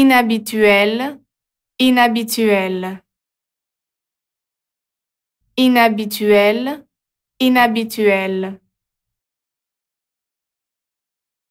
inhabituel, inhabituel, inhabituel, inhabituel.